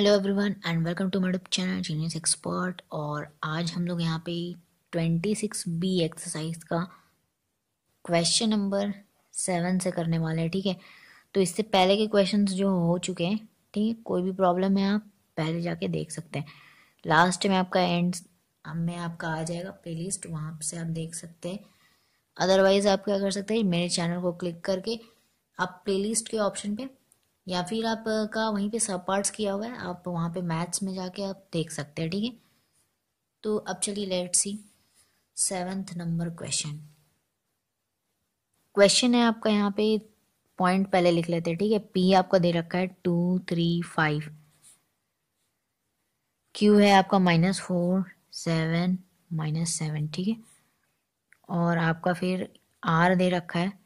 Hello everyone and welcome to मडुप channel genius expert और आज हम लोग यहाँ पे 26 बी एक्सरसाइज का क्वेश्चन नंबर सेवन से करने वाले हैं ठीक है तो इससे पहले के क्वेश्चंस जो हो चुके हैं ठीक है कोई भी प्रॉब्लम है आप पहले जाके देख सकते हैं लास्ट में आपका एंड में आपका आ जाएगा प्ले लिस्ट वहाँ से आप देख सकते हैं अदरवाइज आप क्या कर सकते हैं मेरे चैनल को क्लिक करके आप प्ले लिस्ट के ऑप्शन पर या फिर आप का वहीं पे सब पार्ट्स किया हुआ है आप वहाँ पे मैथ्स में जाके आप देख सकते हैं ठीक है तो अब चलिए let see seventh number question question है आपका यहाँ पे पॉइंट पहले लिख लेते हैं ठीक है पी आपका दे रखा है टू थ्री फाइव क्यू है आपका minus four seven minus seven ठीक है और आपका फिर आर दे रखा है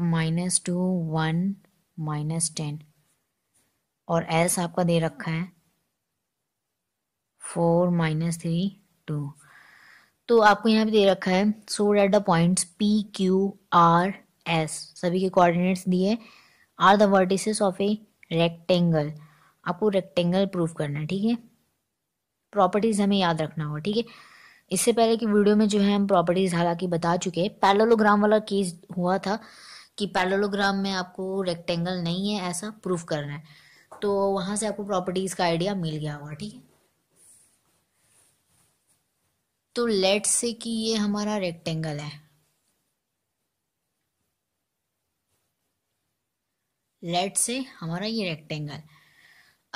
minus two one minus ten और एल्स आपका दे रखा है फोर माइनस थ्री टू तो आपको यहाँ पे दे रखा है so that the points P Q R S सभी के कोऑर्डिनेट्स दिए are the vertices of a rectangle आपको रेक्टेंगल प्रूव करना है ठीक है प्रॉपर्टीज हमें याद रखना होगा ठीक है इससे पहले की वीडियो में जो है हम प्रॉपर्टीज हालांकि बता चुके हैं पैरेललोग्राम वाला केस हुआ था कि पैरेललोग्राम में आपको रेक्टेंगल नहीं है ऐसा प्रूफ करना है तो वहां से आपको प्रॉपर्टीज का आइडिया मिल गया होगा ठीक है तो लेट से कि ये हमारा रेक्टेंगल है लेट से हमारा ये रेक्टेंगल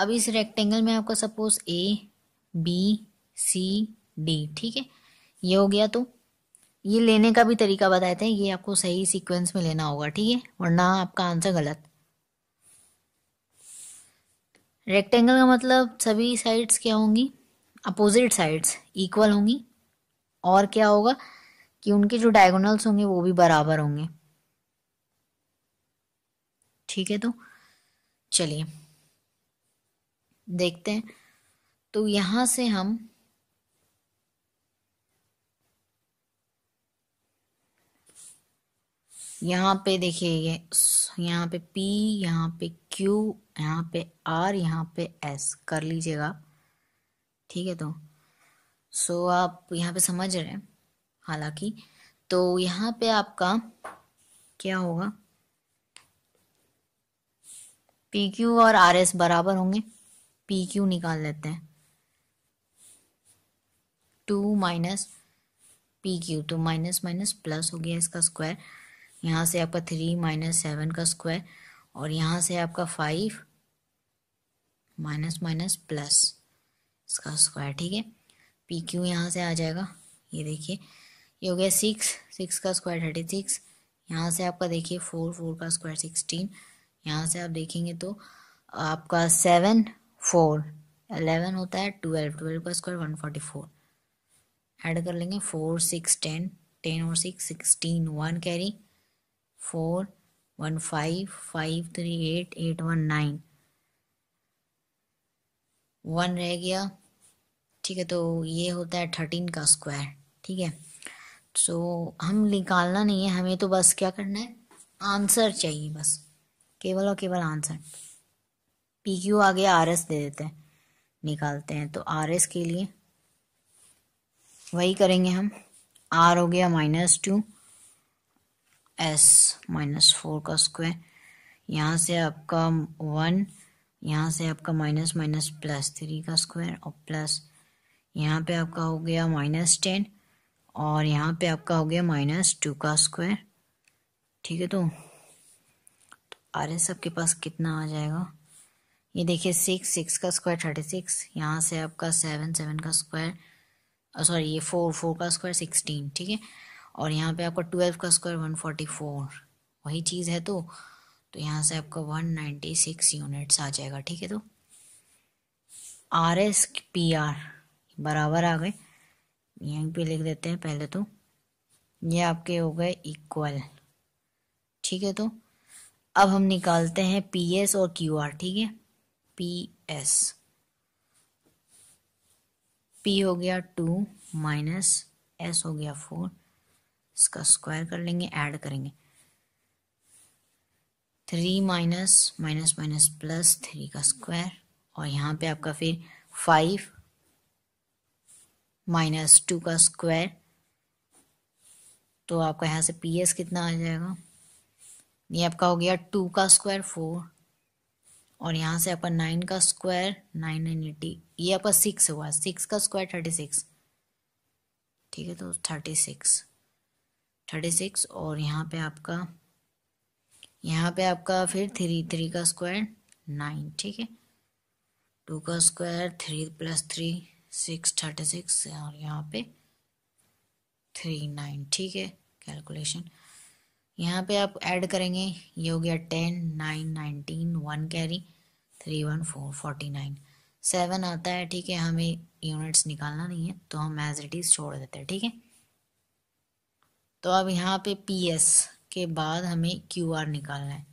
अब इस रेक्टेंगल में आपका suppose A B C D ठीक है ये हो गया तो ये लेने का भी तरीका बताते हैं ये आपको सही सीक्वेंस में लेना होगा ठीक है वरना आपका आंसर गलत रेक्टेंगल का मतलब सभी साइड्स क्या होंगी अपोजिट साइड्स इक्वल होंगी और क्या होगा कि उनके जो डायगोनल्स होंगे वो भी बराबर होंगे ठीक है तो चलिए देखते हैं तो यहां से हम यहाँ पे देखिए ये यहाँ पे P यहाँ पे Q यहाँ पे R यहाँ पे S कर लीजिएगा ठीक है तो सो आप यहाँ पे समझ रहे हैं हालांकि तो यहाँ पे आपका क्या होगा पी क्यू और आर एस बराबर होंगे पी क्यू निकाल लेते हैं टू माइनस पी क्यू तो माइनस माइनस प्लस हो गया इसका स्क्वायर यहाँ से आपका थ्री माइनस सेवन का स्क्वायर और यहाँ से आपका फाइव माइनस माइनस प्लस इसका स्क्वायर ठीक है पी क्यू यहाँ से आ जाएगा ये देखिए ये हो गया सिक्स सिक्स का स्क्वायर थर्टी सिक्स यहाँ से आपका देखिए फोर फोर का स्क्वायर सिक्सटीन यहाँ से आप देखेंगे तो आपका सेवन फोर अलेवन होता है ट्वेल्व ट्वेल्व का square one forty four add कर लेंगे फोर सिक्स टेन टेन और six sixteen one carry four one five five three eight eight one nine one रह गया ठीक है तो ये होता है थर्टीन का स्क्वायर ठीक है सो तो so, हम निकालना नहीं है हमें तो बस क्या करना है आंसर चाहिए बस केवल और केवल आंसर पी क्यू आगे आर एस दे देते हैं निकालते हैं तो आर एस के लिए वही करेंगे हम आर हो गया minus two S minus four का स्क्वायर यहाँ से आपका वन यहाँ से आपका माइनस माइनस प्लस थ्री का स्क्वायर और प्लस यहाँ पे आपका हो गया माइनस टेन और यहाँ पे आपका हो गया माइनस टू का स्क्वायर ठीक है तो, आर तो एस आपके पास कितना आ जाएगा ये देखिए सिक्स सिक्स का स्क्वायर थर्टी सिक्स यहाँ से आपका सेवन सेवन का स्क्वायर सॉरी ये फोर फोर का स्क्वायर सिक्सटीन ठीक है और यहाँ पे आपका ट्वेल्व का स्क्वायर वन फोर्टी फोर वही चीज़ है तो तो यहाँ से आपका वन नाइन्टी सिक्स यूनिट्स आ जाएगा ठीक है तो आर एस पी आर बराबर आ गए यहीं पे लिख देते हैं पहले तो ये आपके हो गए इक्वल ठीक है तो अब हम निकालते हैं पी एस और क्यू आर ठीक है पी एस पी हो गया टू माइनस एस हो गया फोर इसका स्क्वायर कर लेंगे ऐड करेंगे three minus minus minus plus three का स्क्वायर और यहाँ पे आपका फिर फाइव माइनस टू का स्क्वायर तो आपका यहाँ से पी एस कितना आ जाएगा ये आपका हो गया टू का स्क्वायर फोर और यहाँ से आपका नाइन का स्क्वायर नाइन नाइन एटी ये आपका सिक्स हुआ सिक्स का स्क्वायर थर्टी सिक्स ठीक है तो थर्टी सिक्स थर्टी सिक्स और यहाँ पे आपका यहाँ पे आपका फिर थ्री थ्री का स्क्वायर नाइन ठीक है टू का square three plus three six thirty six और यहाँ पे थ्री नाइन ठीक है कैलकुलेशन यहाँ पे आप ऐड करेंगे ये हो गया ten nine nineteen one carry three one four forty nine seven आता है ठीक है हमें यूनिट्स निकालना नहीं है तो हम एज इट इज़ छोड़ देते हैं ठीक है तो अब यहाँ पे पी एस के बाद हमें क्यू आर निकालना है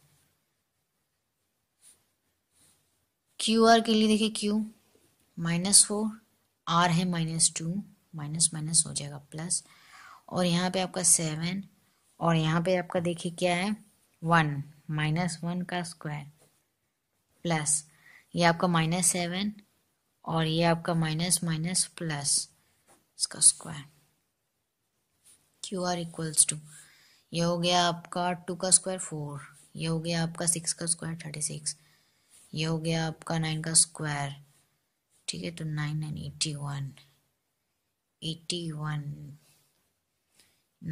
क्यू आर के लिए देखिए क्यू माइनस फोर आर है माइनस टू माइनस माइनस हो जाएगा प्लस और यहाँ पे आपका सेवन और यहाँ पे आपका देखिए क्या है वन माइनस वन का स्क्वायर प्लस ये आपका माइनस सेवन और ये आपका माइनस माइनस प्लस इसका square Q R equals to ये हो गया आपका टू का स्क्वायर फोर ये हो गया आपका सिक्स का स्क्वायर थर्टी सिक्स ये हो गया आपका नाइन का स्क्वायर ठीक है तो nine nine eighty one eighty one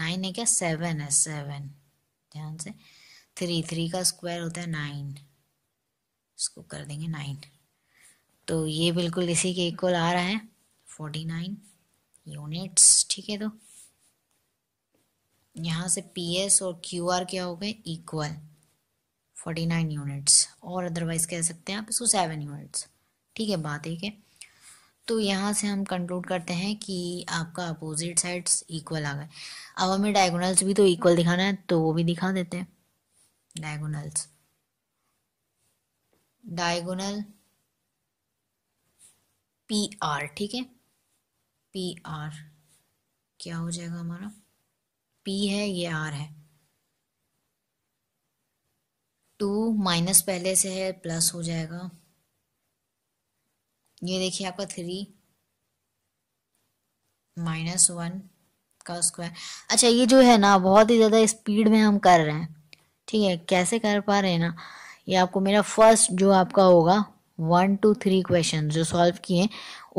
nine है क्या सेवन है सेवन ध्यान से थ्री थ्री का स्क्वायर होता है नाइन इसको कर देंगे नाइन तो ये बिल्कुल इसी के इक्वल आ रहा है फोर्टी नाइन यूनिट्स ठीक है तो यहाँ से पी एस और क्यू आर क्या हो गए इक्वल फोर्टी नाइन यूनिट्स और अदरवाइज कह सकते हैं आप इसको सेवन यूनिट्स ठीक है बात एक है तो यहाँ से हम कंक्लूड करते हैं कि आपका अपोजिट साइड्स इक्वल आ गए अब हमें डायगोनल्स भी तो इक्वल दिखाना है तो वो भी दिखा देते हैं डायगोनल्स डायगोनल पी आर ठीक है पी आर क्या हो जाएगा हमारा पी है ये आर है टू तो माइनस पहले से है प्लस हो जाएगा ये देखिए आपका थ्री माइनस वन का स्क्वायर अच्छा ये जो है ना बहुत ही ज़्यादा स्पीड में हम कर रहे हैं ठीक है कैसे कर पा रहे हैं ना ये आपको मेरा फर्स्ट जो आपका होगा वन टू थ्री क्वेश्चन जो सॉल्व किए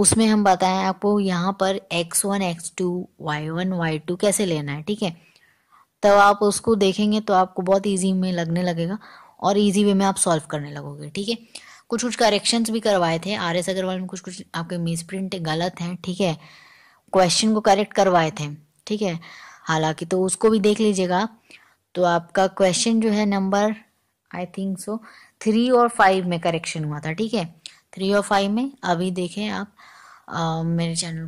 उसमें हम बताएं आपको यहाँ पर X one X two Y one Y two कैसे लेना है ठीक है तब तो आप उसको देखेंगे तो आपको बहुत ईजी में लगने लगेगा और ईजी वे में आप सॉल्व करने लगोगे ठीक है कुछ कुछ करेक्शन भी करवाए थे आर एस अग्रवाल में कुछ कुछ आपके मिस प्रिंट गलत हैं ठीक है क्वेश्चन को करेक्ट करवाए थे ठीक है हालांकि तो उसको भी देख लीजिएगा तो आपका क्वेश्चन जो है number I think so three और फाइव में करेक्शन हुआ था ठीक है थ्री और फाइव में अभी देखें आप आ, मेरे चैनल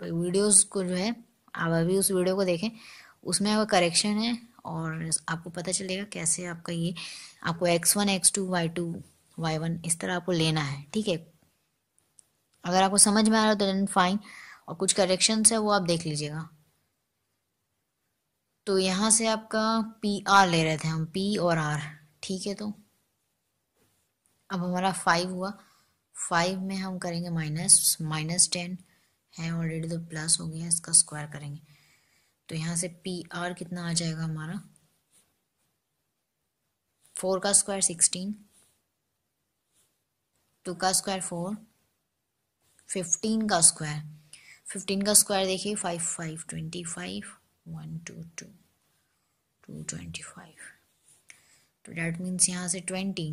पर वीडियोस को जो है आप अभी उस वीडियो को देखें उसमें अगर करेक्शन है और आपको पता चलेगा कैसे आपका ये आपको X one X two Y two Y one इस तरह आपको लेना है ठीक है अगर आपको समझ में आ रहा है तो देन फाइन और कुछ करेक्शन है वो आप देख लीजिएगा तो यहाँ से आपका पी आर ले रहे थे हम पी और आर ठीक है तो अब हमारा फाइव हुआ फाइव में हम करेंगे माइनस माइनस टेन है ऑलरेडी तो प्लस हो गया इसका स्क्वायर करेंगे तो यहाँ से पी आर कितना आ जाएगा हमारा फोर का स्क्वायर सिक्सटीन टू का स्क्वायर फोर फिफ्टीन का स्क्वायर फिफ्टीन का स्क्वायर देखिए five five twenty five one two two two twenty five तो डैट मीन्स यहाँ से ट्वेंटी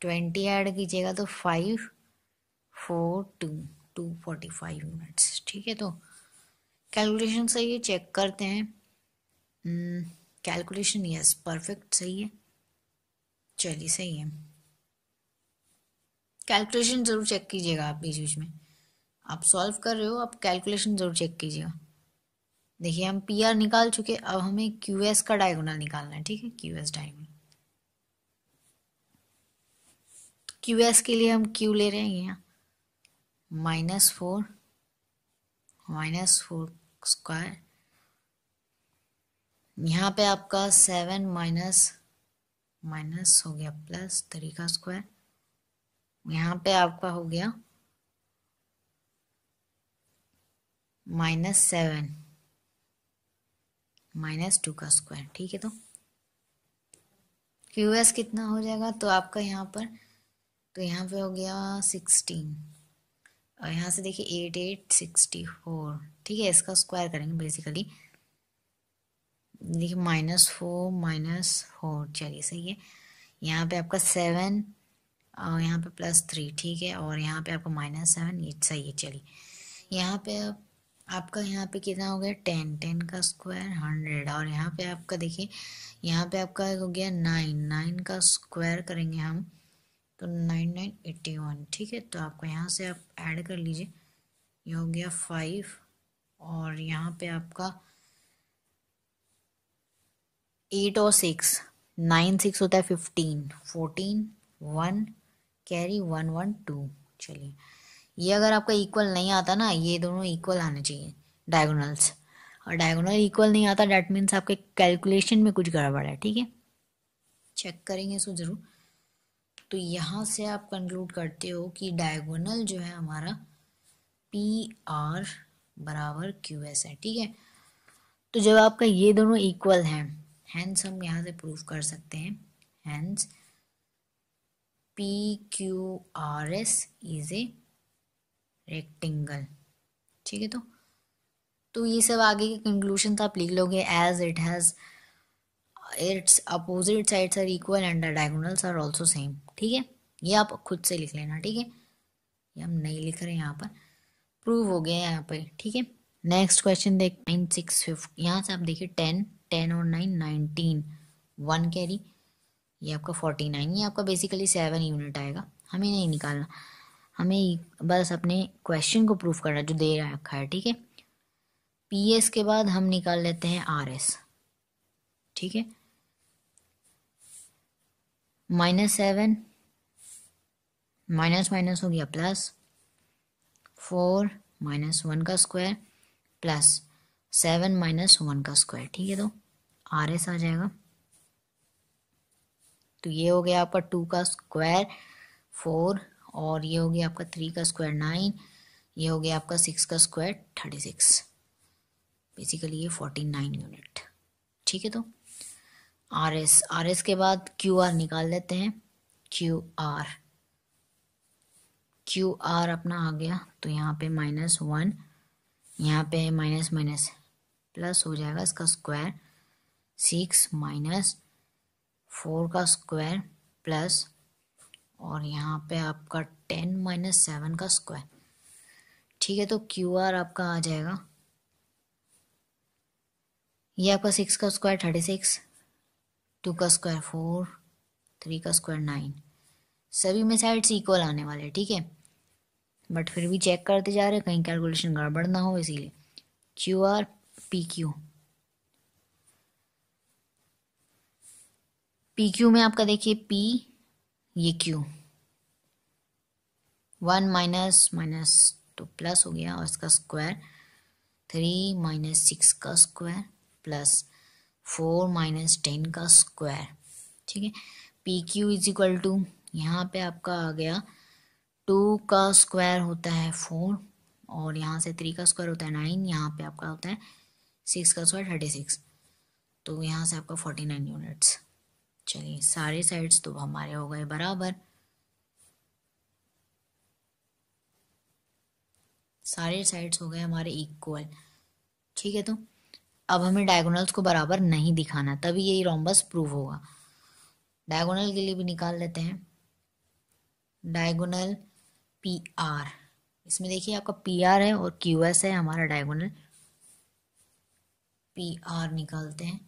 ट्वेंटी ऐड कीजिएगा तो five four two two forty five minutes ठीक है तो कैलकुलेशन सही है चेक करते हैं हम्म, कैलकुलेशन यस परफेक्ट सही है चलिए सही है कैलकुलेशन ज़रूर चेक कीजिएगा आप बीच बीच में आप सॉल्व कर रहे हो आप कैलकुलेशन ज़रूर चेक कीजिएगा देखिए हम पी आर निकाल चुके अब हमें क्यू एस का डायगोनल निकालना है ठीक है Q S diagonal Q S के लिए हम क्यू ले रहे हैं यहाँ minus four minus four square यहाँ पे आपका सेवन माइनस माइनस हो गया प्लस थ्री का स्क्वायर यहाँ पे आपका हो गया माइनस सेवन माइनस टू का स्क्वायर ठीक है तो क्यू एस कितना हो जाएगा तो आपका यहाँ पर तो यहाँ पे हो गया सिक्सटीन और यहाँ से देखिए एट एट सिक्सटी फोर ठीक है इसका स्क्वायर करेंगे बेसिकली देखिए माइनस फोर माइनस फोर चलिए सही है यहाँ पे आपका सेवन और यहाँ पे प्लस थ्री ठीक है और यहाँ पे आपका माइनस सेवन ये सही है चलिए यहाँ पे आप आपका यहाँ पे कितना हो गया टेन टेन का स्क्वायर हंड्रेड और यहाँ पे आपका देखिए यहाँ पे आपका हो गया नाइन नाइन का स्क्वायर करेंगे हम तो नाइन नाइन एट्टी वन ठीक है तो आपको यहाँ से आप ऐड कर लीजिए ये हो गया फाइव और यहाँ पे आपका एट और सिक्स नाइन सिक्स होता है fifteen fourteen one carry one one two चलिए ये अगर आपका इक्वल नहीं आता ना ये दोनों इक्वल आने चाहिए डायगोनल्स और डायगोनल इक्वल नहीं आता डैट मीन्स आपके कैलकुलेशन में कुछ गड़बड़ है ठीक है चेक करेंगे इसको ज़रूर तो यहाँ से आप कंक्लूड करते हो कि डायगोनल जो है हमारा पी आर बराबर क्यू एस है ठीक है तो जब आपका ये दोनों इक्वल हैं हैंस हम यहाँ से प्रूफ कर सकते हैं hence P Q R S is a rectangle ठीक है तो तो ये सब आगे के कंक्लूशन तो आप लिख लोगे as it has its opposite sides are equal and the diagonals are also same ठीक है ये आप खुद से लिख लेना ठीक है ये हम नहीं लिख रहे यहाँ पर प्रूव हो गया यहाँ पर ठीक है नेक्स्ट क्वेश्चन देख नाइन सिक्स फिफ्ट यहाँ से आप देखिए टेन टेन और नाइन नाइनटीन वन कैरी ये आपका फोर्टी नाइन ये आपका बेसिकली सेवन यूनिट आएगा हमें नहीं निकालना हमें बस अपने क्वेश्चन को प्रूव करना जो दे रखा है ठीक है पी एस के बाद हम निकाल लेते हैं आर एस ठीक है माइनस सेवन माइनस माइनस हो गया प्लस फोर माइनस वन का square plus seven minus one का स्क्वायर ठीक है तो आर एस आ जाएगा तो ये हो गया आपका टू का स्क्वायर फोर और ये हो गया आपका थ्री का स्क्वायर नाइन ये हो गया आपका सिक्स का स्क्वायर थर्टी सिक्स बेसिकली ये फोर्टी नाइन यूनिट ठीक है तो आर एस आर एस के बाद क्यू आर निकाल लेते हैं क्यू आर क्यू आर अपना आ गया तो यहाँ पे माइनस वन यहाँ पे है माइनस माइनस प्लस हो जाएगा इसका स्क्वायर सिक्स माइनस फोर का स्क्वायर प्लस और यहाँ पे आपका टेन माइनस सेवन का स्क्वायर ठीक है तो क्यू आर आपका आ जाएगा ये आपका सिक्स का स्क्वायर थर्टी सिक्स टू का स्क्वायर फोर थ्री का स्क्वायर नाइन सभी में साइड्स इक्वल आने वाले ठीक है बट फिर भी चेक करते जा रहे हैं कहीं कैलकुलेशन गड़बड़ ना हो इसीलिए Q R P Q P Q में आपका देखिए पी ये क्यू वन माइनस माइनस तो प्लस हो गया और इसका स्क्वायर थ्री माइनस सिक्स का square plus four minus ten का स्क्वायर ठीक है P Q is equal to यहाँ पे आपका आ गया टू का स्क्वायर होता है फोर और यहाँ से थ्री का स्क्वायर होता है नाइन यहाँ पे आपका होता है सिक्स का स्क्वायर थर्टी सिक्स तो यहाँ से आपका फोर्टी नाइन यूनिट्स चलिए सारे साइड्स तो हमारे हो गए बराबर सारे साइड्स हो गए हमारे इक्वल ठीक है तो अब हमें डायगोनल्स को बराबर नहीं दिखाना तभी ये रोमबस प्रूव होगा डायगोनल के लिए भी निकाल लेते हैं डायगोनल पी आर इसमें देखिए आपका पी आर है और क्यू एस है हमारा डायगोनल पी आर निकालते हैं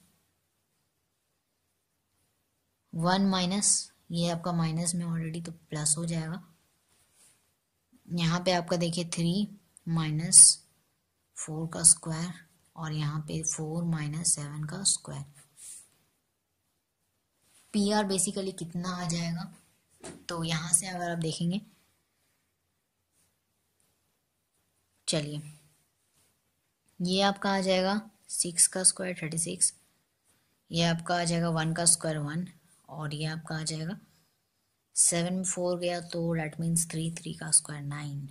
वन माइनस ये आपका माइनस में ऑलरेडी तो प्लस हो जाएगा यहाँ पे आपका देखिए थ्री माइनस फोर का स्क्वायर और यहाँ पे फोर माइनस सेवन का स्क्वायर पी आर बेसिकली कितना आ जाएगा तो यहाँ से अगर आप देखेंगे चलिए ये आपका आ जाएगा सिक्स का स्क्वायर थर्टी सिक्स ये आपका आ जाएगा वन का स्क्वायर वन और ये आपका आ जाएगा सेवन फोर गया तो डैट मीन्स थ्री थ्री का स्क्वायर नाइन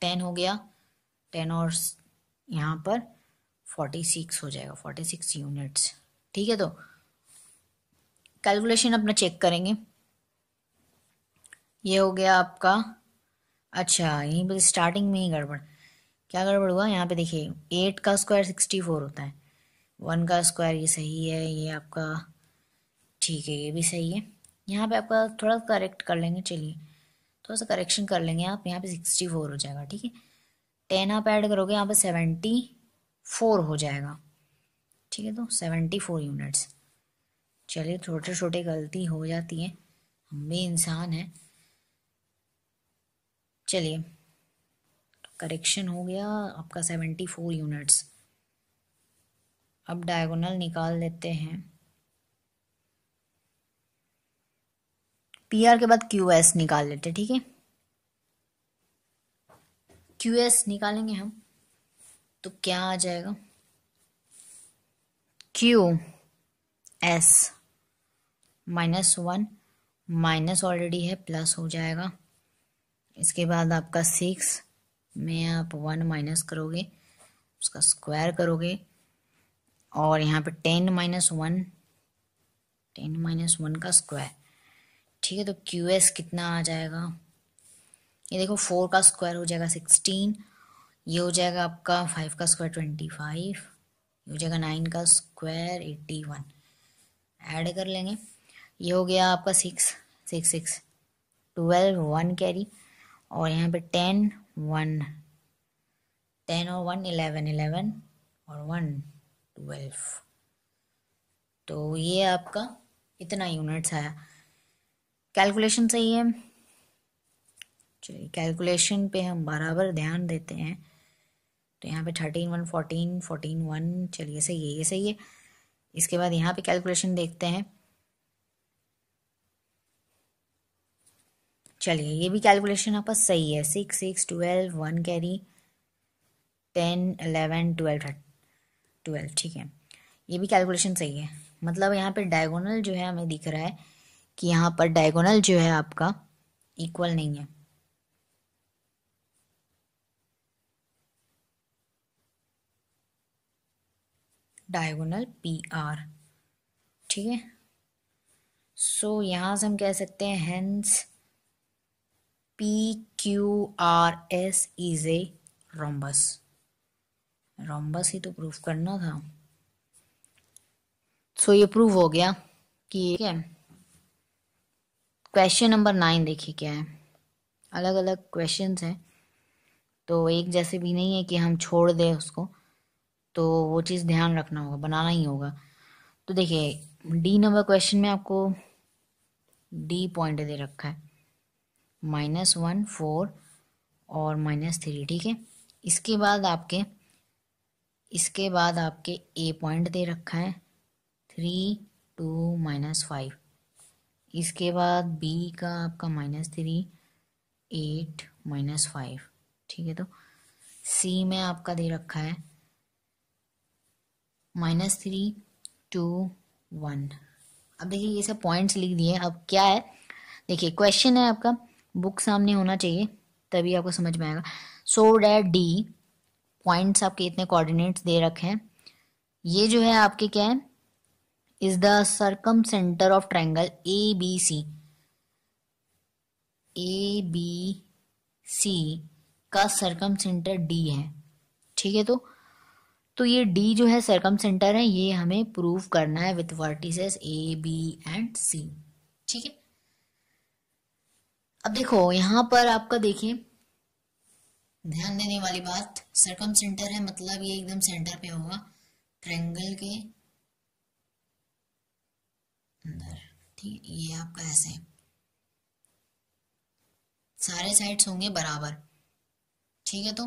टेन हो गया टेन और यहाँ पर फोर्टी सिक्स हो जाएगा फोर्टी सिक्स यूनिट्स ठीक है तो कैलकुलेशन अपना चेक करेंगे ये हो गया आपका अच्छा यहीं पर स्टार्टिंग तो में ही गड़बड़ क्या गड़बड़ हुआ यहाँ पे देखिए एट का स्क्वायर सिक्सटी फोर होता है वन का स्क्वायर ये सही है ये आपका ठीक है ये भी सही है यहाँ पे आपका थोड़ा करेक्ट कर लेंगे चलिए थोड़ा सा करेक्शन कर लेंगे आप यहाँ पे सिक्सटी फोर हो जाएगा ठीक है टेन आप ऐड करोगे यहाँ पे सेवेंटी फोर हो जाएगा ठीक है तो सेवेंटी फोर यूनिट्स चलिए छोटे छोटे गलती हो जाती है हम भी इंसान हैं चलिए करेक्शन हो गया आपका सेवेंटी फोर यूनिट्स अब डायगोनल निकाल लेते हैं पी आर के बाद क्यू एस निकाल लेते हैं ठीक है क्यू एस निकालेंगे हम तो क्या आ जाएगा Q S minus one minus already है प्लस हो जाएगा इसके बाद आपका सिक्स में आप वन माइनस करोगे उसका स्क्वायर करोगे और यहाँ पे ten minus one ten minus one का स्क्वायर ठीक है तो क्यू एस कितना आ जाएगा ये देखो फोर का स्क्वायर हो जाएगा सिक्सटीन ये हो जाएगा आपका फाइव का स्क्वायर ट्वेंटी फाइव ये हो जाएगा नाइन का स्क्वायर एट्टी वन ऐड कर लेंगे ये हो गया आपका six six six twelve one carry और यहाँ पे टेन वन टेन और वन इलेवन इलेवन और वन ट्वेल्व तो ये आपका इतना यूनिट्स आया कैलकुलेशन सही है चलिए कैलकुलेशन पे हम बराबर ध्यान देते हैं तो यहाँ पे thirteen one fourteen fourteen one चलिए सही है ये सही है इसके बाद यहाँ पे कैलकुलेशन देखते हैं चलिए ये भी कैलकुलेशन आपका सही है six six twelve one carry ten eleven twelve twelve ठीक है ये भी कैलकुलेशन सही है मतलब यहाँ पे डायगोनल जो है हमें दिख रहा है कि यहाँ पर डायगोनल जो है आपका इक्वल नहीं है डायगोनल पी आर ठीक है सो यहाँ से हम कह सकते हैं hence S is e a rhombus rhombus ही तो प्रूफ करना था सो so, ये प्रूव हो गया कि ठीक है क्वेश्चन नंबर नाइन देखिए क्या है अलग अलग क्वेश्चन हैं तो एक जैसे भी नहीं है कि हम छोड़ दें उसको तो वो चीज़ ध्यान रखना होगा बनाना ही होगा तो देखिए डी नंबर क्वेश्चन में आपको डी पॉइंट दे रखा है माइनस वन फोर और माइनस थ्री ठीक है इसके बाद आपके इसके बाद आपके ए पॉइंट दे रखा है थ्री टू माइनस फाइव इसके बाद बी का आपका minus three eight minus five ठीक है तो सी में आपका दे रखा है माइनस थ्री टू वन अब देखिए ये सब पॉइंट्स लिख दिए अब क्या है देखिए क्वेश्चन है आपका बुक सामने होना चाहिए तभी आपको समझ में आएगा सो डैट डी पॉइंट्स आपके इतने कोऑर्डिनेट्स दे रखे हैं ये जो है आपके क्या है is the circumcentre of triangle A B C A B C का सर्कम सेंटर डी है ठीक है तो तो ये डी जो है सर्कम सेंटर है ये हमें प्रूव करना है with vertices A B and C ठीक है अब देखो यहाँ पर आपका देखिए ध्यान देने वाली बात सरकम सेंटर है मतलब ये एकदम सेंटर पे होगा ट्रेंगल के अंदर ठीक ये आपका ऐसे सारे साइड्स होंगे बराबर ठीक है तो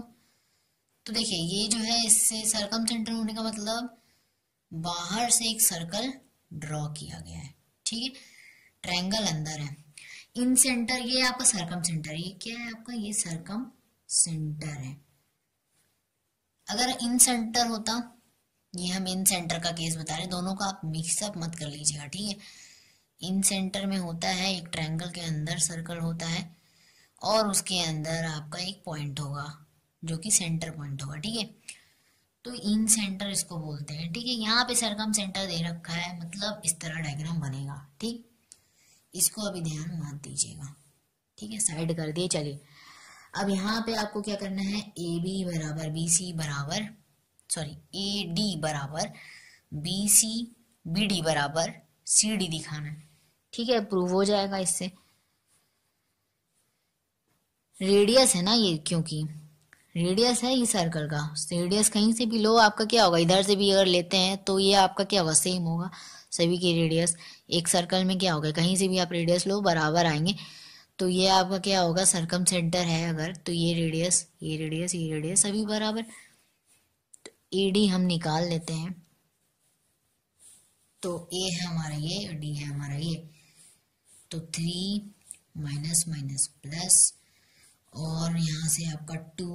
तो देखिए ये जो है इससे सरकम सेंटर होने का मतलब बाहर से एक सर्कल ड्रॉ किया गया है ठीक है ट्रेंगल अंदर है इन सेंटर ये आपका सरकम सेंटर ये क्या है आपका ये सरकम सेंटर है अगर इन सेंटर होता ये हम इन सेंटर का केस बता रहे हैं दोनों का आप मिक्सअप मत कर लीजिएगा ठीक है इन सेंटर में होता है एक ट्रायंगल के अंदर सर्कल होता है और उसके अंदर आपका एक पॉइंट होगा जो कि सेंटर पॉइंट होगा ठीक है तो इन सेंटर इसको बोलते हैं ठीक है यहाँ पे सरकम सेंटर दे रखा है मतलब इस तरह डायग्राम बनेगा ठीक इसको अभी ध्यान मत दीजिएगा ठीक है साइड कर दिए चलिए अब यहाँ पे आपको क्या करना है ए बी बराबर बी सी बराबर सॉरी ए डी बराबर बी सी बी डी बराबर सी डी दिखाना है ठीक है प्रूव हो जाएगा इससे रेडियस है ना ये क्योंकि रेडियस है ये सर्कल का रेडियस कहीं से भी लो आपका क्या होगा इधर से भी अगर लेते हैं तो ये आपका क्या होगा सेम होगा सभी की रेडियस एक सर्कल में क्या होगा कहीं से भी आप रेडियस लो बराबर आएंगे तो ये आपका क्या होगा सरकम सेंटर है अगर तो ये रेडियस ये रेडियस ये रेडियस सभी बराबर तो ए डी हम निकाल लेते हैं तो ए है हमारा ये और डी है हमारा ये तो थ्री माइनस माइनस प्लस और यहाँ से आपका टू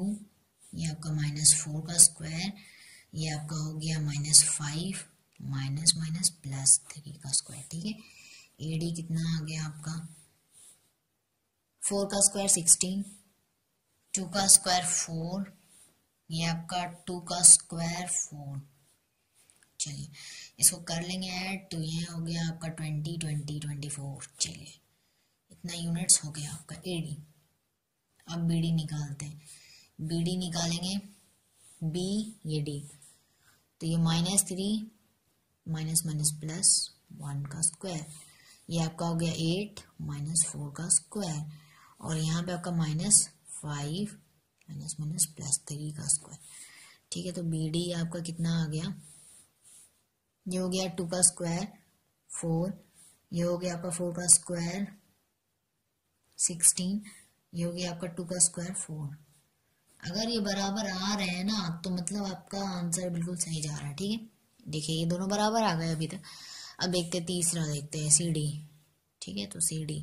ये आपका माइनस फोर का स्क्वायर ये आपका हो गया minus five minus minus plus three का स्क्वायर ठीक है ए डी कितना आ गया आपका फोर का स्क्वायर सिक्सटीन टू का स्क्वायर फोर ये आपका टू का स्क्वायर फोर चलिए इसको कर लेंगे ऐड तो ये हो गया आपका ट्वेंटी ट्वेंटी ट्वेंटी फोर चलिए इतना यूनिट्स हो गया आपका ए डी अब बी डी निकालते हैं बी डी निकालेंगे बी ये डी तो ये minus three minus minus plus one का स्क्वायर ये आपका हो गया एट माइनस फोर का स्क्वायर और यहाँ पे आपका minus five minus minus plus three का स्क्वायर ठीक है तो बी डी आपका कितना आ गया ये हो गया टू का स्क्वायर फोर ये हो गया आपका फोर का स्क्वायर सिक्सटीन ये हो गया आपका टू का स्क्वायर फोर अगर ये बराबर आ रहे हैं ना तो मतलब आपका आंसर बिल्कुल सही जा रहा है ठीक है देखिए ये दोनों बराबर आ गए अभी तक अब देखते हैं तीसरा देखते हैं सी डी ठीक है तो C D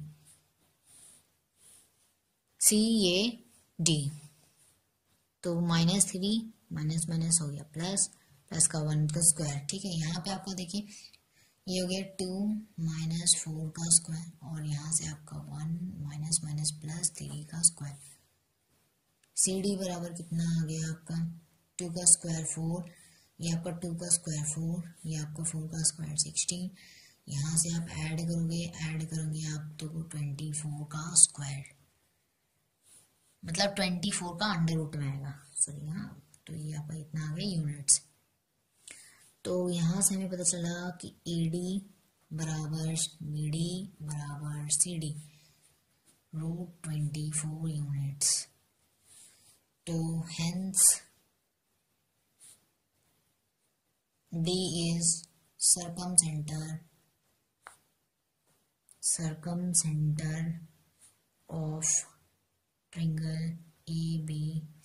C A D तो माइनस थ्री माइनस माइनस हो गया प्लस प्लस का वन का स्क्वायर ठीक है यहाँ पे आपको देखिए ये हो गया टू माइनस फोर का स्क्वायर और यहाँ से आपका one minus minus plus three का स्क्वायर सी डी बराबर कितना आ गया आपका टू का स्क्वायर फोर ये आपका टू का स्क्वायर फोर ये आपका फोर का स्क्वायर सिक्सटीन यहाँ से आप ऐड करोगे ऐड करोगे आप तो ट्वेंटी फोर का स्क्वायर मतलब ट्वेंटी फोर का अंडर रूट में आएगा सॉरी हाँ तो ये आपका इतना आ गया यूनिट्स तो यहाँ से हमें पता चला कि ए डी बराबर बी डी बराबर C D root twenty four units तो hence D is circumcenter circumcenter of triangle A B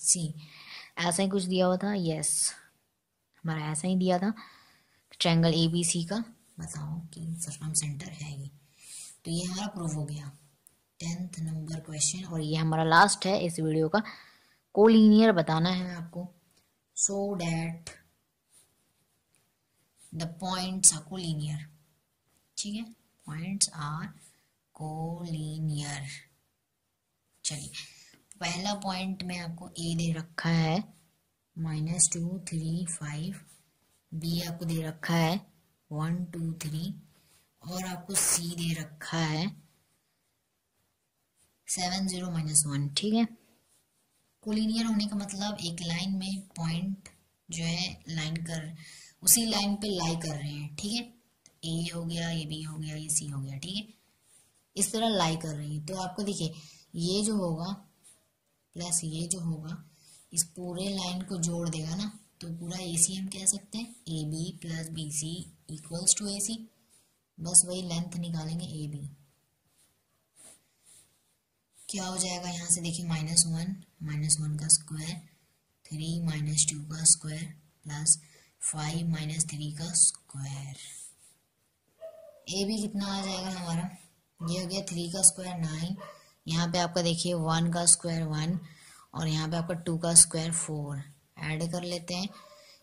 C ऐसा ही कुछ दिया हुआ था यस हमारा ऐसा ही दिया था ट्रैंगल ए बी सी का बताओ कि सरकम सेंटर है ये तो ये हमारा प्रूव हो गया टेंथ नंबर क्वेश्चन और ये हमारा लास्ट है इस वीडियो का कोलिनियर बताना है आपको so so that the points are collinear ठीक है पॉइंट्स आर कोलिनियर चलिए पहला पॉइंट में आपको ए दे रखा है minus two three five B आपको दे रखा है वन टू थ्री और आपको सी दे रखा है सेवन जीरो माइनस वन ठीक है कोलिनियर होने का मतलब एक लाइन में पॉइंट जो है लाइन कर उसी लाइन पे लाई कर रहे हैं ठीक है ए हो गया ये बी हो गया ये सी हो गया ठीक है इस तरह लाई कर रही है तो आपको देखिए ये जो होगा प्लस ये जो होगा इस पूरे लाइन को जोड़ देगा ना तो पूरा ए सी हम कह सकते हैं A B plus B C equals to A C बस वही लेंथ निकालेंगे ए बी क्या हो जाएगा यहाँ से देखिए माइनस वन माइनस वन का स्क्वायर थ्री माइनस टू का square plus five minus three का स्क्वायर ए भी कितना आ जाएगा हमारा ये हो गया थ्री का स्क्वायर नाइन यहाँ पे आपका देखिए वन का स्क्वायर वन और यहाँ पे आपका टू का स्क्वायर फोर ऐड कर लेते हैं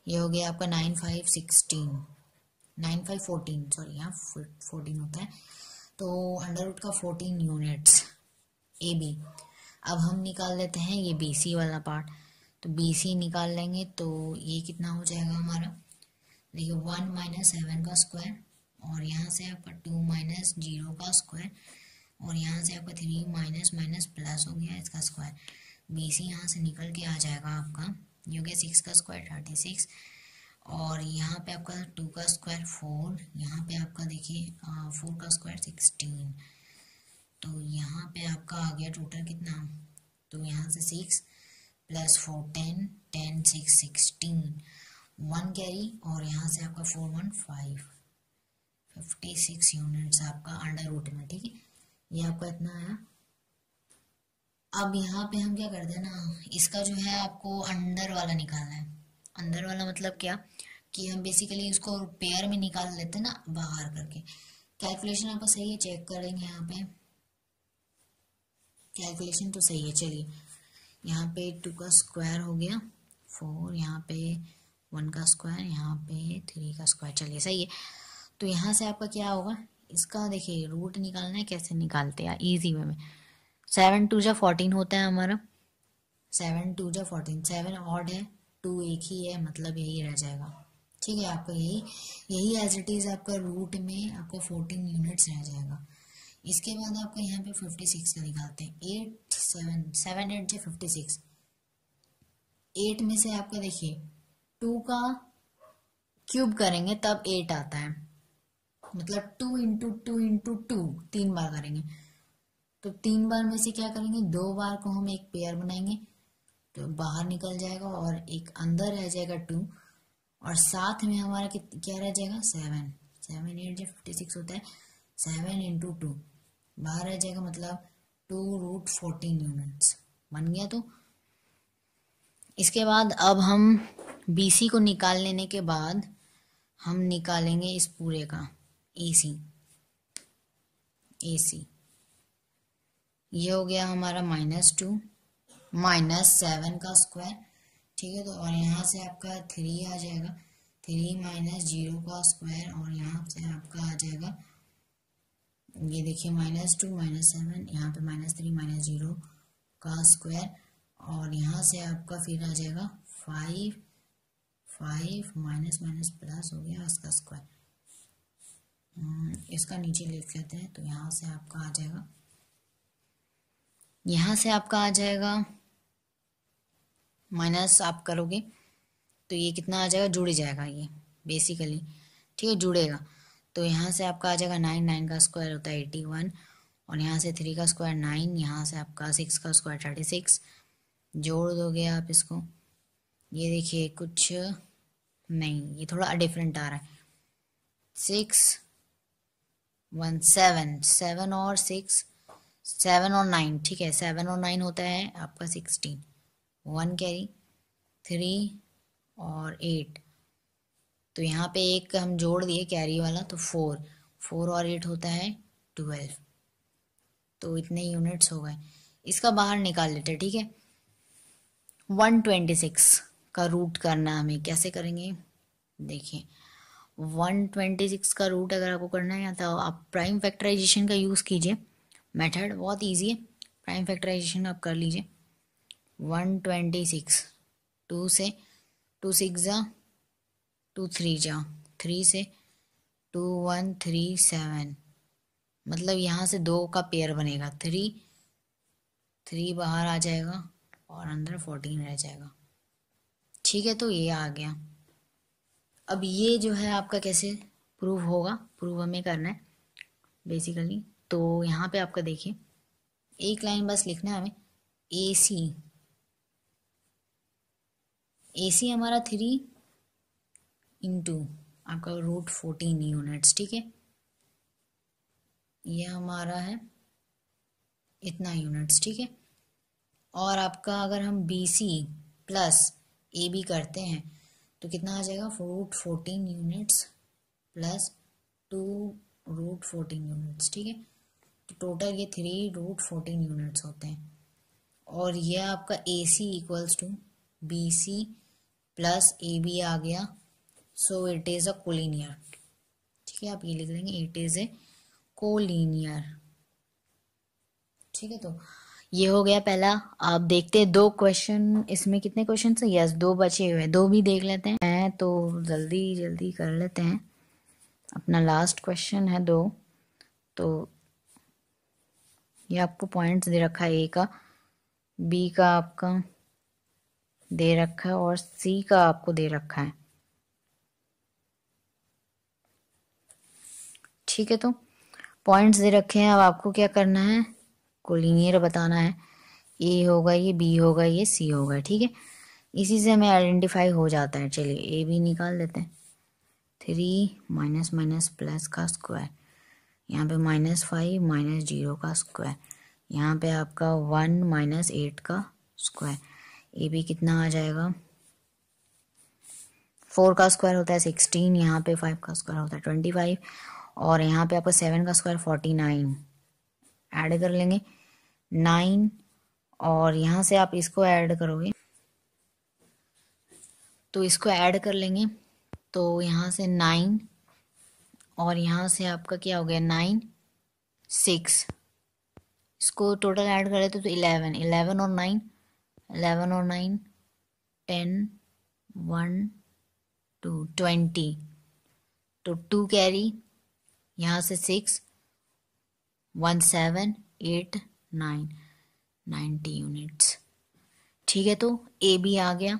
ये हो गया आपका nine five sixteen nine five fourteen sorry यहाँ फोर्टीन होता है तो अंडर रूट का फोर्टीन यूनिट्स ए बी अब हम निकाल लेते हैं ये बी सी वाला पार्ट तो बी सी निकाल लेंगे तो ये कितना हो जाएगा हमारा देखिए वन माइनस सेवन का स्क्वायर और यहाँ से आपका टू माइनस जीरो का स्क्वायर और यहाँ से आपका थ्री माइनस माइनस प्लस हो गया इसका स्क्वायर बी सी यहाँ से निकल के आ जाएगा आपका ये हो गया सिक्स का स्क्वायर थर्टी सिक्स और यहाँ पे आपका टू का स्क्वायर फोर यहाँ पे आपका देखिए फोर का स्क्वायर सिक्सटीन तो यहाँ पे आपका आ गया टोटल कितना तो यहाँ से six plus four ten ten six sixteen one carry और यहाँ से आपका four one five fifty six units आपका अंडर रूट में ठीक है ये आपका इतना आया अब यहाँ पे हम क्या कर देना इसका जो है आपको अंडर वाला निकालना है अंदर वाला मतलब क्या कि हम बेसिकली इसको पेयर में निकाल लेते हैं ना बाहर करके कैलकुलेशन आपका सही है चेक करेंगे यहाँ पे कैलकुलेशन तो सही है चलिए यहाँ पे टू का स्क्वायर हो गया फोर यहाँ पे वन का स्क्वायर यहाँ पे थ्री का स्क्वायर चलिए सही है तो यहाँ से आपका क्या होगा इसका देखिए रूट निकालना है कैसे निकालते हैं इजी वे में सेवन टू जा फोर्टीन होता है हमारा सेवन टू जा फोर्टीन सेवन ऑड है टू एक ही है मतलब यही रह जाएगा ठीक है आपका यही यही एज इट इज़ आपका रूट में आपका फोर्टीन यूनिट्स रह जाएगा इसके बाद आपको यहाँ पे फिफ्टी सिक्स का निकालते हैं एट सेवन सेवन एट जे फिफ्टी सिक्स एट में से आपका देखिए टू का क्यूब करेंगे तब एट आता है मतलब two into two into two तीन बार करेंगे तो तीन बार में से क्या करेंगे दो बार को हम एक पेयर बनाएंगे तो बाहर निकल जाएगा और एक अंदर रह जाएगा टू और साथ में हमारा क्या रह जाएगा सेवन सेवन एट जो फिफ्टी सिक्स होता है सेवन इंटू टू बाहर आ जाएगा मतलब टू रूट फोर्टीन यूनिट्स बन गया तो इसके बाद अब हम बी को निकाल लेने के बाद हम निकालेंगे इस पूरे का ए सी ए सी ये हो गया हमारा माइनस टू माइनस सेवन का स्क्वायर ठीक है तो और यहाँ से आपका थ्री आ जाएगा थ्री माइनस जीरो का स्क्वायर और यहाँ से आपका आ जाएगा ये देखिए माइनस टू माइनस सेवन यहाँ पे माइनस थ्री माइनस जीरो का स्क्वायर और यहाँ से आपका फिर आ जाएगा five five minus minus plus हो गया इसका स्क्वायर हम्म, इसका नीचे लिख लेते हैं तो यहाँ से आपका आ जाएगा यहाँ से आपका आ जाएगा माइनस आप करोगे तो ये कितना आ जाएगा जुड़ जाएगा ये बेसिकली ठीक है जुड़ेगा तो यहाँ से आपका आ जाएगा नाइन नाइन का स्क्वायर होता है एट्टी वन और यहाँ से थ्री का स्क्वायर नाइन यहाँ से आपका सिक्स का स्क्वायर थर्टी सिक्स जोड़ दोगे आप इसको ये देखिए कुछ नहीं ये थोड़ा डिफरेंट आ रहा है सिक्स वन सेवन सेवन और सिक्स सेवन और नाइन ठीक है सेवन और नाइन होता है आपका सिक्सटीन वन कैरी थ्री और एट तो यहाँ पे एक हम जोड़ दिए कैरी वाला तो फोर फोर और एट होता है ट्वेल्व तो इतने यूनिट्स हो गए इसका बाहर निकाल लेते हैं ठीक है वन ट्वेंटी सिक्स का रूट करना हमें कैसे करेंगे देखिए वन ट्वेंटी सिक्स का रूट अगर आपको करना है या तो आप प्राइम फैक्टराइजेशन का यूज़ कीजिए मेथड बहुत इजी है प्राइम फैक्टराइजेशन आप कर लीजिए वन ट्वेंटी सिक्स टू से टू सिक्स टू थ्री जाओ थ्री से टू वन थ्री सेवन मतलब यहाँ से दो का पेयर बनेगा थ्री थ्री बाहर आ जाएगा और अंदर फोर्टीन रह जाएगा ठीक है तो ये आ गया अब ये जो है आपका कैसे प्रूव होगा प्रूव हमें करना है बेसिकली तो यहाँ पे आपका देखिए एक लाइन बस लिखना है हमें ए सी ए सी हमारा थ्री इंटू आपका रूट फोर्टीन यूनिट्स ठीक है ये हमारा है इतना यूनिट्स ठीक है और आपका अगर हम B C plus A B करते हैं तो कितना आ जाएगा root fourteen units plus two root fourteen units ठीक है तो टोटल ये थ्री रूट फोर्टीन यूनिट्स होते हैं और यह आपका A C equals to B C plus A B आ गया so it is a collinear ठीक है आप ये लिख लेंगे इट इज़ ए कोलिनियर ठीक है तो ये हो गया पहला आप देखते हैं दो क्वेश्चन इसमें कितने क्वेश्चन है यस दो बचे हुए हैं दो भी देख लेते हैं तो जल्दी जल्दी कर लेते हैं अपना लास्ट क्वेश्चन है दो तो ये आपको पॉइंट्स दे रखा है ए का बी का आपका दे रखा है और सी का आपको दे रखा है ठीक है तो पॉइंट्स दे रखे हैं अब आपको क्या करना है कोलिनियर बताना है ए होगा ये बी होगा ये सी होगा ठीक है इसी से हमें आइडेंटिफाई हो जाता है चलिए ए भी निकाल देते हैं थ्री माइनस माइनस प्लस का स्क्वायर यहाँ पे माइनस फाइव माइनस जीरो का स्क्वायर यहाँ पे आपका वन माइनस एट का स्क्वायर ए भी कितना आ जाएगा फोर का स्क्वायर होता है सिक्सटीन यहाँ पे फाइव का स्क्वायर होता है ट्वेंटी फाइव और यहाँ पे आपका सेवन का स्क्वायर फोर्टी नाइन ऐड कर लेंगे नाइन और यहाँ से आप इसको ऐड करोगे तो इसको ऐड कर लेंगे तो यहाँ से नाइन और यहाँ से आपका क्या हो गया नाइन सिक्स इसको टोटल ऐड करें तो इलेवन इलेवन और नाइन इलेवन और nine ten one two twenty तो टू कैरी यहाँ से six one seven eight nine ninety units ठीक है तो ए बी आ गया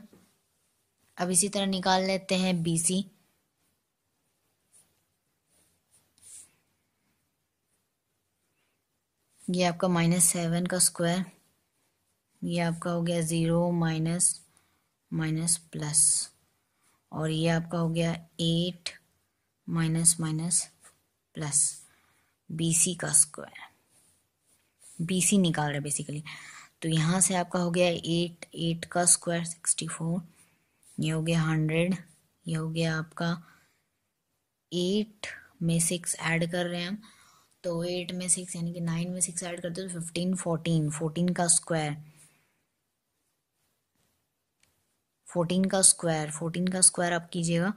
अब इसी तरह निकाल लेते हैं बी सी ये आपका माइनस सेवन का स्क्वायर ये आपका हो गया ज़ीरो माइनस माइनस प्लस और ये आपका हो गया eight minus minus plus B C का स्क्वायर बी सी निकाल रहे बेसिकली तो यहाँ से आपका हो गया एट एट का स्क्वायर सिक्सटी फोर ये हो गया हंड्रेड ये हो गया आपका एट में सिक्स ऐड कर रहे हैं हम तो एट में सिक्स यानी कि नाइन में सिक्स ऐड करते तो फिफ्टीन फोर्टीन फोर्टीन का स्क्वायर फोर्टीन का स्क्वायर फोर्टीन का स्क्वायर आप कीजिएगा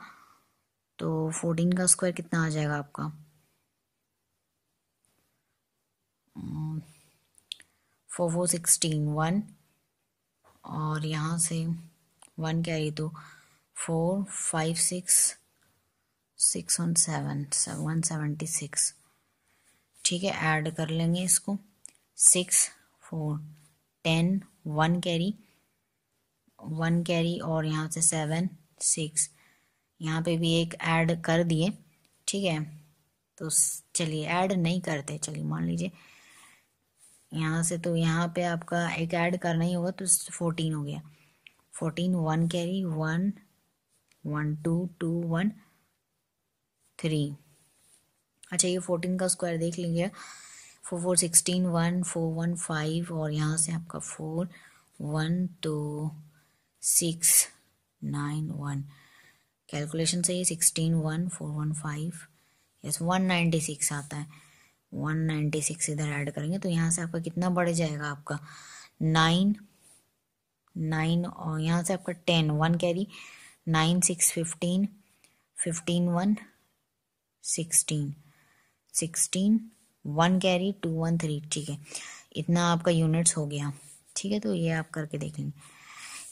तो फोर्टीन का स्क्वायर कितना आ जाएगा आपका फोर फोर सिक्सटीन वन और यहाँ से वन कैरी तो four five six six one seven one seventy six ठीक है ऐड कर लेंगे इसको six four ten one carry one carry और यहाँ से सेवन सिक्स यहाँ पे भी एक ऐड कर दिए ठीक है तो चलिए ऐड नहीं करते चलिए मान लीजिए यहाँ से तो यहाँ पे आपका एक ऐड करना ही होगा तो फोर्टीन हो गया fourteen one carry one one two two one three अच्छा ये फोर्टीन का स्क्वायर देख लेंगे four four sixteen one four one five और यहाँ से आपका four one two six nine one calculation से ये sixteen one four one five yes one ninety six आता है वन नाइन्टी सिक्स इधर ऐड करेंगे तो यहाँ से आपका कितना बढ़ जाएगा आपका नाइन नाइन और यहाँ से आपका ten one carry nine six fifteen fifteen one sixteen sixteen one carry two one three ठीक है इतना आपका यूनिट्स हो गया ठीक है तो ये आप करके देख लेंगे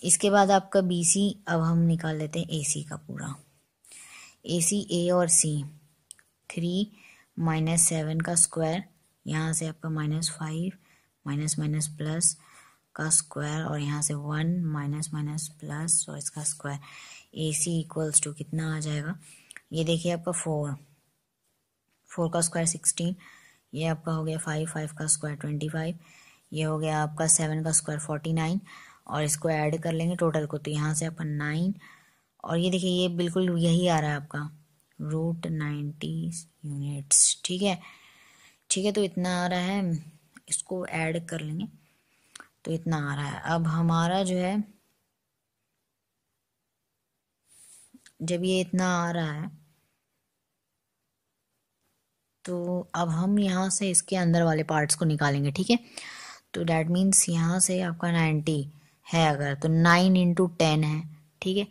इसके बाद आपका बी सी अब हम निकाल लेते हैं ए सी का पूरा ए सी ए और सी थ्री माइनस सेवन का स्क्वायर यहाँ से आपका minus five minus minus plus का स्क्वायर और यहाँ से वन माइनस माइनस प्लस और इसका square A C equals to कितना आ जाएगा ये देखिए आपका फोर फोर का स्क्वायर सिक्सटीन ये आपका हो गया फाइव फाइव का स्क्वायर ट्वेंटी फाइव ये हो गया आपका सेवन का स्क्वायर फोर्टी नाइन और इसको ऐड कर लेंगे टोटल को तो यहाँ से आपका नाइन और ये देखिए ये बिल्कुल यही आ रहा है आपका रूट नाइन्टी यूनिट्स ठीक है ठीक है तो इतना आ रहा है इसको ऐड कर लेंगे तो इतना आ रहा है अब हमारा जो है जब ये इतना आ रहा है तो अब हम यहाँ से इसके अंदर वाले पार्ट्स को निकालेंगे ठीक है तो डैट मीन्स यहाँ से आपका नाइन्टी है अगर तो नाइन इंटू टेन है ठीक है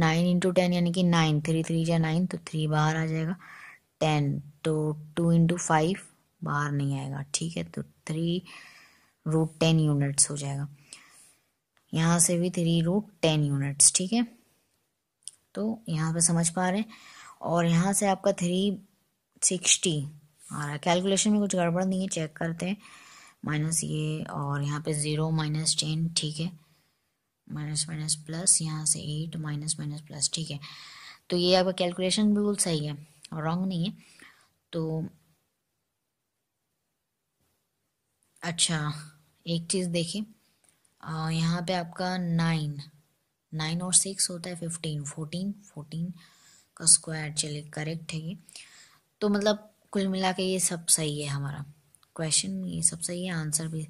नाइन इंटू टेन यानी कि नाइन थ्री थ्री या नाइन तो थ्री बाहर आ जाएगा टेन तो टू इंटू फाइव बाहर नहीं आएगा ठीक है तो थ्री रूट टेन यूनिट्स हो जाएगा यहाँ से भी थ्री रूट टेन यूनिट्स ठीक है तो यहाँ पे समझ पा रहे हैं और यहाँ से आपका थ्री सिक्सटी आ रहा है कैलकुलेशन में कुछ गड़बड़ नहीं है चेक करते हैं माइनस ये और यहाँ पे ज़ीरो माइनस टेन ठीक है माइनस माइनस प्लस यहाँ से एट माइनस माइनस प्लस ठीक है तो ये आपका कैलकुलेशन बिल्कुल सही है और रॉन्ग नहीं है तो अच्छा एक चीज़ देखिए यहाँ पे आपका नाइन नाइन और सिक्स होता है फिफ्टीन फोर्टीन फोर्टीन का स्क्वायर चलिए करेक्ट है ये तो मतलब कुल मिला के ये सब सही है हमारा क्वेश्चन ये सब सही है आंसर भी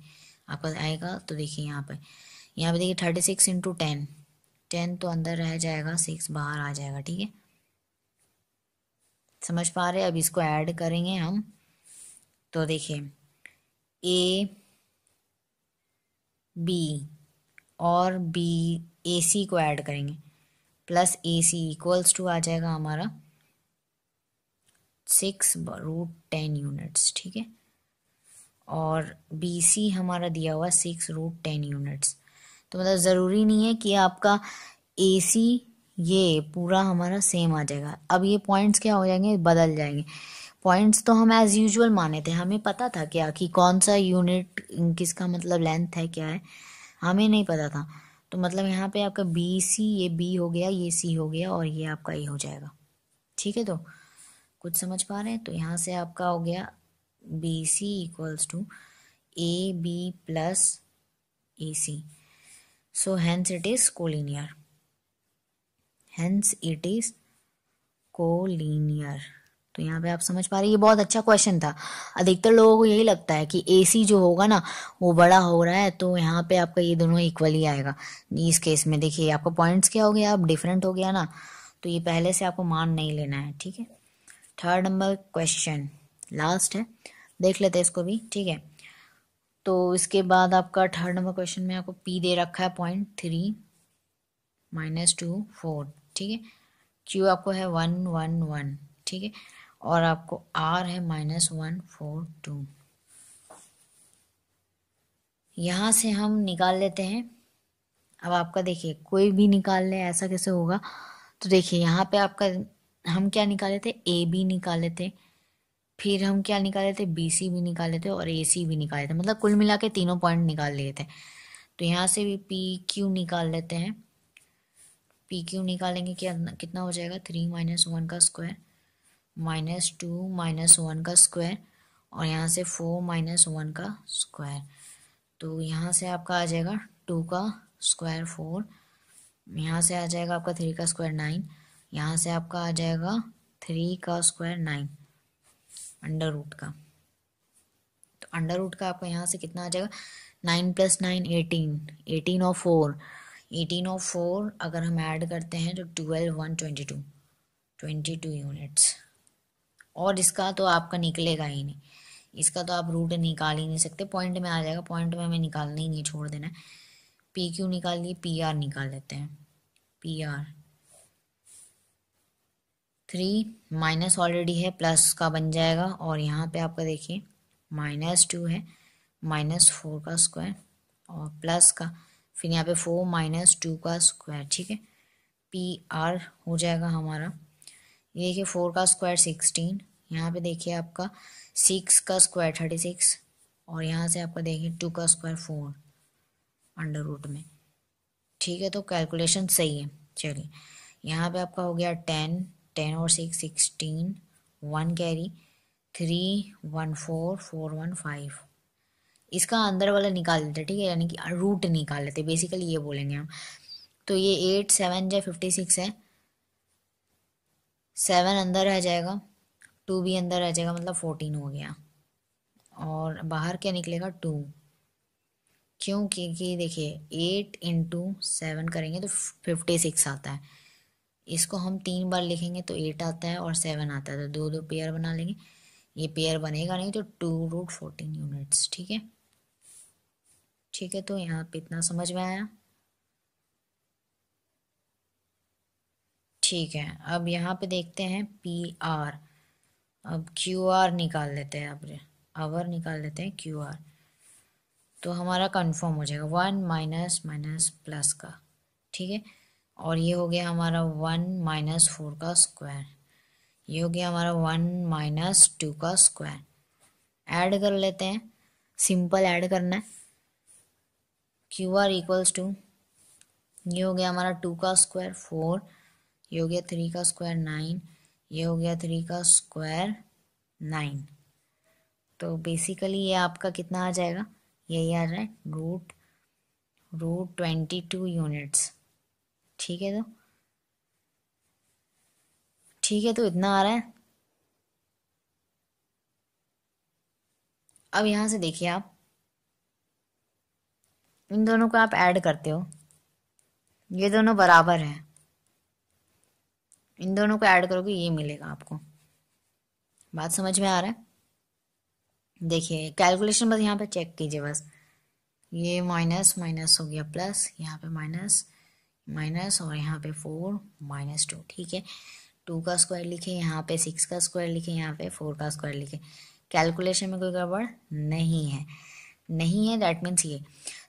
आपका आएगा तो देखिए यहाँ पर यहाँ पे देखिए thirty six into ten ten तो अंदर रह जाएगा सिक्स बाहर आ जाएगा ठीक है समझ पा रहे अब इसको ऐड करेंगे हम तो देखिए ए बी और बी ए सी को ऐड करेंगे plus A C equals to आ जाएगा हमारा सिक्स रूट टेन यूनिट्स ठीक है और बी सी हमारा दिया हुआ सिक्स रूट टेन यूनिट्स तो मतलब ज़रूरी नहीं है कि आपका ए सी ये पूरा हमारा सेम आ जाएगा अब ये पॉइंट्स क्या हो जाएंगे बदल जाएंगे पॉइंट्स तो हम एज़ यूजुअल माने थे हमें पता था क्या कि कौन सा यूनिट किसका मतलब लेंथ है क्या है हमें नहीं पता था तो मतलब यहाँ पे आपका बी सी ये बी हो गया ये सी हो गया और ये आपका ये हो जाएगा ठीक है तो कुछ समझ पा रहे हैं तो यहाँ से आपका हो गया B C equals to A B plus A C So hence it is collinear. Hence it is collinear. तो यहाँ पे आप समझ पा रहे हैं ये बहुत अच्छा क्वेश्चन था अधिकतर लोगों को यही लगता है कि एसी जो होगा ना वो बड़ा हो रहा है तो यहाँ पे आपका ये दोनों इक्वल ही आएगा इस केस में देखिए आपका पॉइंट्स क्या हो गया आप डिफरेंट हो गया ना तो ये पहले से आपको मान नहीं लेना है ठीक है थर्ड नंबर क्वेश्चन लास्ट है देख लेते हैं इसको भी ठीक है तो इसके बाद आपका थर्ड नंबर क्वेश्चन में आपको पी दे रखा है point three minus two four ठीक है क्यू आपको है वन वन वन ठीक है और आपको आर है माइनस वन फोर टू यहाँ से हम निकाल लेते हैं अब आपका देखिए कोई भी निकाल ले ऐसा कैसे होगा तो देखिए यहाँ पे आपका हम क्या निकाले थे ए बी निकाले थे फिर हम क्या निकाले थे बी सी भी निकाले थे और ए सी भी निकाले थे मतलब कुल मिला के तीनों पॉइंट निकाल लिए थे तो यहाँ से भी पी क्यू निकाल लेते हैं पी क्यू निकालेंगे क्या कितना हो जाएगा थ्री माइनस वन का square minus two minus one का स्क्वायर और यहाँ से फोर माइनस वन का स्क्वायर तो यहाँ से आपका आ जाएगा टू का स्क्वायर फोर यहाँ से आ जाएगा आपका थ्री का स्क्वायर नाइन यहाँ से आपका आ जाएगा थ्री का स्क्वायर नाइन अंडर रूट का तो अंडर रूट का आपका यहाँ से कितना आ जाएगा nine plus nine eighteen eighteen और फोर एटीन और फोर अगर हम ऐड करते हैं तो twelve one twenty two twenty two units और इसका तो आपका निकलेगा ही नहीं इसका तो आप रूट निकाल ही नहीं सकते पॉइंट में आ जाएगा पॉइंट में हमें निकालना ही नहीं छोड़ देना पी क्यू निकाल लिए पी आर निकाल लेते हैं P R three minus already है प्लस का बन जाएगा और यहाँ पे आपका देखिए माइनस टू है माइनस फोर का स्क्वायर और प्लस का फिर यहाँ पे फोर माइनस टू का स्क्वायर ठीक है पी आर हो जाएगा हमारा ये देखिए फोर का स्क्वायर सिक्सटीन यहाँ पे देखिए आपका सिक्स का स्क्वायर थर्टी सिक्स और यहाँ से आपका देखिए टू का स्क्वायर फोर अंडर रूट में ठीक है तो कैलकुलेशन सही है चलिए यहाँ पे आपका हो गया टेन टेन और six sixteen one carry three one four four one five इसका अंदर वाला निकाल देते ठीक है यानी कि रूट निकाल लेते बेसिकली ये बोलेंगे हम तो ये एट सेवन जो फिफ्टी सिक्स है सेवन अंदर रह जाएगा टू भी अंदर रह जाएगा मतलब फोर्टीन हो गया और बाहर क्या निकलेगा टू क्यों क्योंकि देखिए एट इंटू सेवन करेंगे तो फिफ्टी सिक्स आता है इसको हम तीन बार लिखेंगे तो एट आता है और सेवन आता है तो दो दो पेयर बना लेंगे ये पेयर बनेगा नहीं तो टू रूट फोर्टीन यूनिट्स ठीक है ठीक है तो यहाँ पे इतना समझ में आया ठीक है अब यहाँ पे देखते हैं पी आर अब क्यू आर निकाल लेते हैं अब आवर निकाल लेते हैं क्यू आर तो हमारा कंफर्म हो जाएगा वन माइनस माइनस प्लस का ठीक है और ये हो गया हमारा वन माइनस फोर का स्क्वायर ये हो गया हमारा वन माइनस टू का स्क्वायर ऐड कर लेते हैं सिंपल ऐड करना है क्यू आर इक्वल्स टू ये हो गया हमारा टू का स्क्वायर फोर ये हो गया थ्री का स्क्वायर नाइन ये हो गया थ्री का स्क्वायर नाइन तो बेसिकली ये आपका कितना आ जाएगा यही आ रहा है root root twenty two units ठीक है तो ठीक है तो इतना आ रहा है अब यहां से देखिए आप इन दोनों को आप ऐड करते हो ये दोनों बराबर है इन दोनों को ऐड करोगे ये मिलेगा आपको बात समझ में आ रहा है देखिए कैलकुलेशन बस यहाँ पे चेक कीजिए बस ये माइनस माइनस हो गया प्लस यहाँ पे माइनस माइनस और यहाँ पे फोर माइनस टू ठीक है टू का स्क्वायर लिखे यहाँ पे सिक्स का स्क्वायर लिखे यहाँ पे फोर का स्क्वायर लिखे कैलकुलेशन में कोई गड़बड़ नहीं है नहीं है दैट मीन्स ये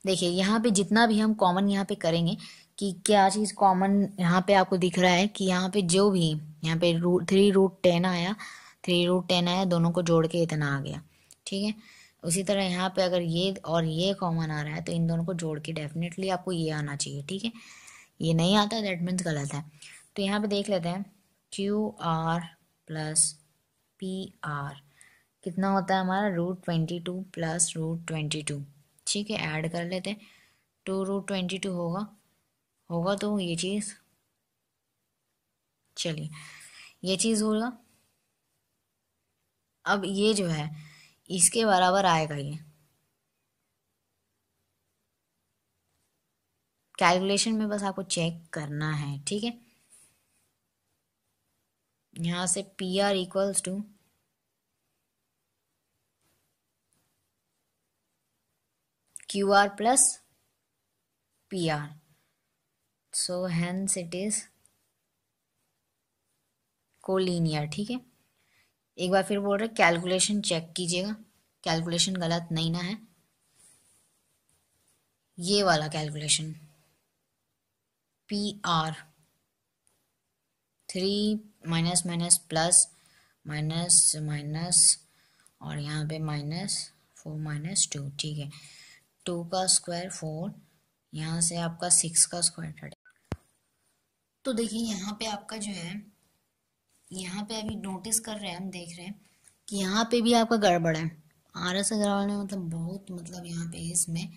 देखिए यहाँ पे जितना भी हम कॉमन यहाँ पे करेंगे कि क्या चीज़ कॉमन यहाँ पे आपको दिख रहा है कि यहाँ पे जो भी यहाँ पे रूट थ्री रूट टेन आया थ्री रूट टेन आया दोनों को जोड़ के इतना आ गया ठीक है उसी तरह यहाँ पे अगर ये और ये कॉमन आ रहा है तो इन दोनों को जोड़ के डेफिनेटली आपको ये आना चाहिए ठीक है ये नहीं आता दैट मीन्स गलत है तो यहाँ पे देख लेते हैं Q R plus P R कितना होता है हमारा root twenty two plus root twenty two ठीक है ऐड कर लेते हैं टू रूट ट्वेंटी टू होगा होगा तो ये चीज़ चलिए ये चीज़ होगा अब ये जो है इसके बराबर आएगा ये कैलकुलेशन में बस आपको चेक करना है ठीक है यहां से P R equals to Q R plus P R so hence it is collinear ठीक है एक बार फिर बोल रहे कैलकुलेशन चेक कीजिएगा कैलकुलेशन गलत नहीं ना है ये वाला calculation P R three minus minus plus minus minus और यहाँ पे माइनस फोर माइनस टू ठीक है टू का स्क्वायर फोर यहाँ से आपका सिक्स का स्क्वायर थर्टी तो देखिए यहाँ पे आपका जो है यहाँ पे अभी नोटिस कर रहे हैं हम देख रहे हैं कि यहाँ पे भी आपका गड़बड़ है आर एस अग्रवाल ने मतलब बहुत मतलब यहाँ पे इसमें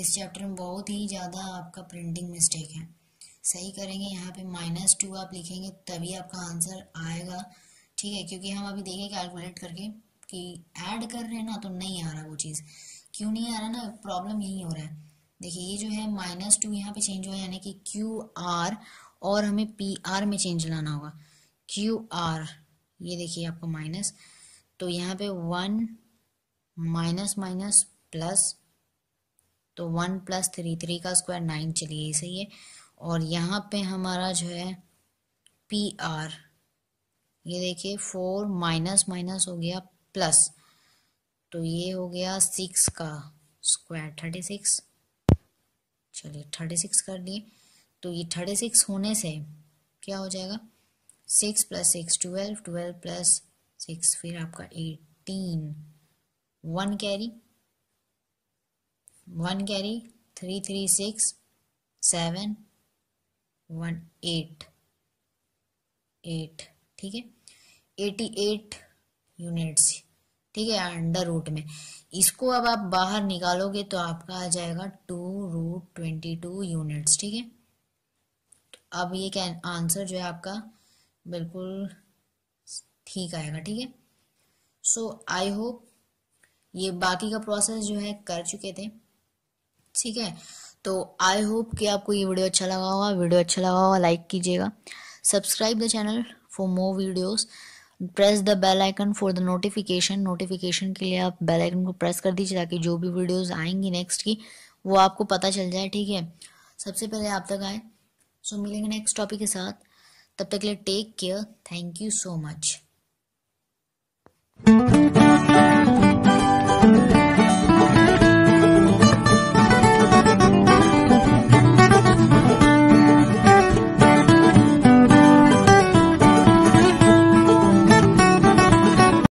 इस चैप्टर में बहुत ही ज़्यादा आपका प्रिंटिंग मिस्टेक है सही करेंगे यहाँ पे माइनस टू आप लिखेंगे तभी आपका आंसर आएगा ठीक है क्योंकि हम अभी देखें कैलकुलेट करके कि ऐड कर रहे हैं ना तो नहीं आ रहा वो चीज़ क्यों नहीं आ रहा ना प्रॉब्लम यही हो रहा है देखिए ये जो है माइनस टू यहाँ पे चेंज हुआ यानी कि क्यू आर और हमें पी आर में चेंज लाना होगा क्यू आर ये देखिए आपको माइनस तो यहाँ पे वन माइनस माइनस प्लस तो वन प्लस थ्री थ्री का स्क्वायर नाइन चलिए सही है और यहाँ पे हमारा जो है पी आर ये देखिए फोर माइनस माइनस हो गया प्लस तो ये हो गया सिक्स का स्क्वायर थर्टी सिक्स चलिए थर्टी सिक्स कर लिए तो ये थर्टी सिक्स होने से क्या हो जाएगा six plus six twelve twelve plus six फिर आपका eighteen one carry one carry three three six seven one eight eight ठीक है एटी एट यूनिट्स ठीक है अंडर रूट में इसको अब आप बाहर निकालोगे तो आपका आ जाएगा two root twenty two units ठीक है तो अब ये क्या आंसर जो है आपका बिल्कुल ठीक आएगा ठीक है सो आई होप ये बाकी का प्रोसेस जो है कर चुके थे ठीक है तो आई होप कि आपको ये वीडियो अच्छा लगा होगा वीडियो अच्छा लगा होगा लाइक कीजिएगा subscribe the channel for more videos press the bell icon for the notification notification के लिए आप बेल आइकन को प्रेस कर दीजिए ताकि जो भी वीडियोस आएंगी नेक्स्ट की वो आपको पता चल जाए ठीक है सबसे पहले आप तक आए सो मिलेंगे नेक्स्ट टॉपिक के साथ तब तक के लिए take care thank you so much